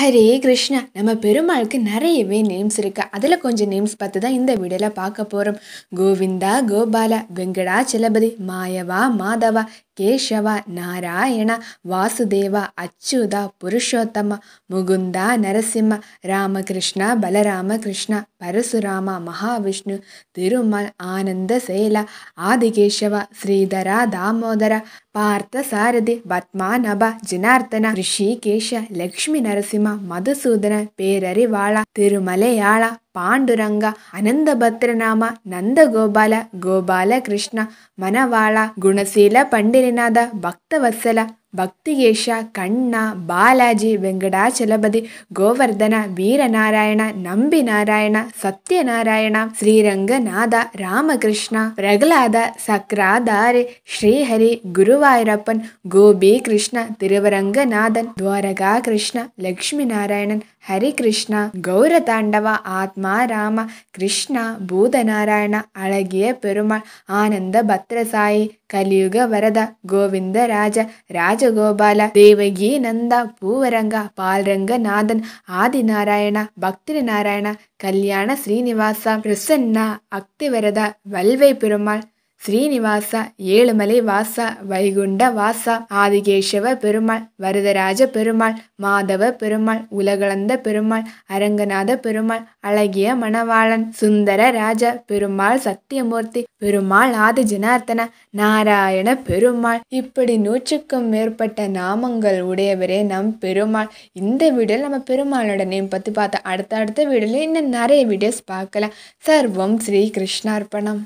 ஹரே கிருஷ்ணா நம்ம பெருமாளுக்கு நிறையவே நேம்ஸ் இருக்கு அதில் கொஞ்சம் நேம்ஸ் பார்த்து தான் இந்த வீடியோவில் பார்க்க போகிறோம் கோவிந்தா கோபாலா வெங்கடா செலபதி மாயவா மாதவா ಕೇಶವ ನಾರಾಯಣ ವಾಸುದೇವ ಅಚ್ಯುತ ಪುರುಷೋತ್ತಮ ಮುಗುಂದ ನರಸಿಂಹ ರಾಮಕೃಷ್ಣ ಬಲರಾಮ ಕೃಷ್ಣ ಪರಶುರಾಮ ಮಹಾವಿಷ್ಣು ತಿರುಮಲ್ ಆನಂದ ಸೇಲ ಆದಿಕೇಶವ ಶ್ರೀಧರ ದಾಮೋದರ ಪಾರ್ಥ ಸಾರಥಿ ಪದ್ಮಾನಭ ಜನಾರ್ದನ ಋಷಿಕೇಶ ಲಕ್ಷ್ಮೀ ನರಸಿಂಹ ಮಧುಸೂದನ ಪೇರರಿವಾಳ ತಿರುಮಲೆಯಾಳ ಪಾಂಡುರಂಗ ಅನಂದಭದ್ರನಾಮ ನಂದಗೋಪಾಲ ಗೋಪಾಲ ಕೃಷ್ಣ ಮನವಾಳ ಗುಣಶೀಲ ಪಂಡಿರಿನಾದ ಭಕ್ತವತ್ಸಲ பக்திகேஷ கண்ணா பாலாஜி வெங்கடாச்சலபதி கோவர்தன வீரநாராயண நம்பி நாராயண சத்யநாராயண ஸ்ரீரங்கநாத ராமகிருஷ்ண பிரகலாத சக்ராதாரி ஸ்ரீஹரி குருவாயூரப்பன் கோபி கிருஷ்ண திருவரங்கநாதன் துவாரகா கிருஷ்ண லக்ஷ்மி நாராயணன் ஹரிகிருஷ்ண கௌரதாண்டவ ஆத்மா ராம கிருஷ்ணா பூதநாராயண அழகிய பெருமாள் ஆனந்த பத்ரசாயி கலியுக வரத கோவிந்தராஜ ராஜ രാജഗോപാല ദേവകി നന്ദ പൂവരംഗ ബാലരംഗനാഥൻ ആദിനാരായണ ഭക്തിനാരായണ കല്യാണ ശ്രീനിവാസ പ്രസന്ന അക്തിവരത വൽവൈ പെരുമാൾ ஸ்ரீனிவாசா ஏழுமலை வாசா வைகுண்ட வாசா ஆதிகேஷவ பெருமாள் வரதராஜ பெருமாள் மாதவ பெருமாள் உலகளந்த பெருமாள் அரங்கநாத பெருமாள் அழகிய மணவாளன் சுந்தர ராஜா பெருமாள் சத்தியமூர்த்தி பெருமாள் ஆதி ஜனார்த்தன நாராயண பெருமாள் இப்படி நூற்றுக்கும் மேற்பட்ட நாமங்கள் உடையவரே நம் பெருமாள் இந்த வீடியோவில் நம்ம பெருமாளோட நேம் பற்றி பார்த்தா அடுத்த அடுத்த வீடுல இன்னும் நிறைய வீடியோஸ் பார்க்கலாம் சர்வம் ஸ்ரீ கிருஷ்ணார்ப்பணம்